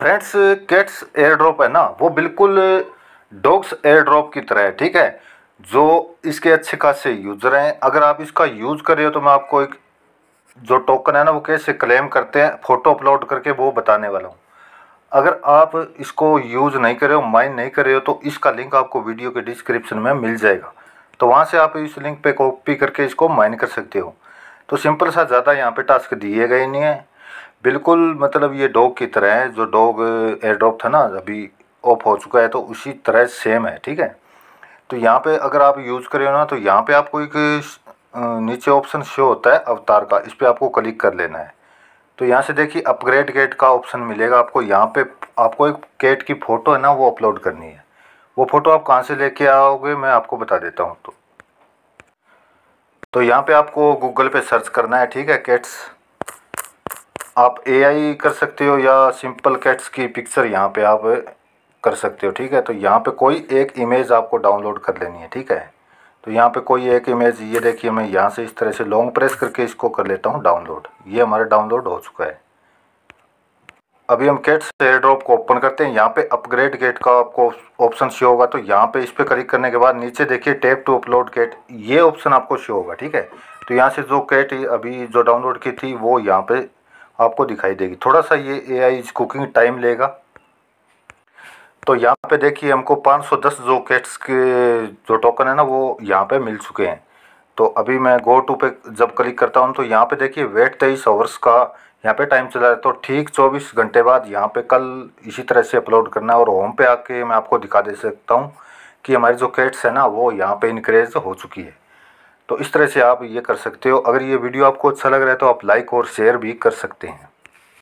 friends cats air drop है ना वो बिल्कुल डॉग्स एयर ड्रॉप की तरह है ठीक है जो इसके अच्छे खासे यूज़र हैं अगर आप इसका यूज़ कर रहे हो तो मैं आपको एक जो टोकन है ना वो कैसे क्लेम करते हैं फ़ोटो अपलोड करके वो बताने वाला हूँ अगर आप इसको यूज़ नहीं कर रहे हो माइन नहीं कर रहे हो तो इसका लिंक आपको वीडियो के डिस्क्रिप्शन में मिल जाएगा तो वहाँ से आप इस लिंक पे कॉपी करके इसको माइन कर सकते हो तो सिंपल सा ज़्यादा यहाँ पे टास्क दिए गए नहीं है बिल्कुल मतलब ये डॉग की तरह है जो डॉग ड्रॉप था ना अभी ऑफ हो चुका है तो उसी तरह सेम है ठीक है तो यहाँ पे अगर आप यूज़ करें ना तो यहाँ पे आपको एक नीचे ऑप्शन शो होता है अवतार का इस पर आपको क्लिक कर लेना है तो यहाँ से देखिए अपग्रेड गेट का ऑप्शन मिलेगा आपको यहाँ पे आपको एक गेट की फ़ोटो है ना वो अपलोड करनी है वो फ़ोटो आप कहाँ से लेके आओगे मैं आपको बता देता हूँ तो तो यहाँ पर आपको गूगल पर सर्च करना है ठीक है केट्स आप ए कर सकते हो या सिंपल कैट्स की पिक्चर यहाँ पे आप कर सकते हो ठीक है तो यहाँ पे कोई एक इमेज आपको डाउनलोड कर लेनी है ठीक है तो यहाँ पे कोई एक इमेज ये देखिए मैं यहाँ से इस तरह से लॉन्ग प्रेस करके इसको कर लेता हूँ डाउनलोड ये हमारा डाउनलोड हो चुका है अभी हम कैट्स एयर ड्रॉप को ओपन करते हैं यहाँ पे अपग्रेड गेट का आपको ऑप्शन शो होगा तो यहाँ पे इस पर क्लिक करने के बाद नीचे देखिए टेप टू अपलोड गेट ये ऑप्शन आपको शो होगा ठीक है तो यहाँ से जो कैट अभी जो डाउनलोड की थी वो यहाँ पे आपको दिखाई देगी थोड़ा सा ये ए आई कुकिंग टाइम लेगा तो यहाँ पे देखिए हमको 510 जो केट्स के जो टोकन है ना वो यहाँ पे मिल चुके हैं तो अभी मैं गो टू पे जब क्लिक करता हूँ तो यहाँ पे देखिए वेट तेईस आवर्स का यहाँ पे टाइम चला है तो ठीक 24 घंटे बाद यहाँ पे कल इसी तरह से अपलोड करना है और होम पे आके मैं आपको दिखा दे सकता हूँ कि हमारी जो कैट्स है ना वो यहाँ पर इनक्रेज हो चुकी है तो इस तरह से आप ये कर सकते हो अगर ये वीडियो आपको अच्छा लग रहा है तो आप लाइक और शेयर भी कर सकते हैं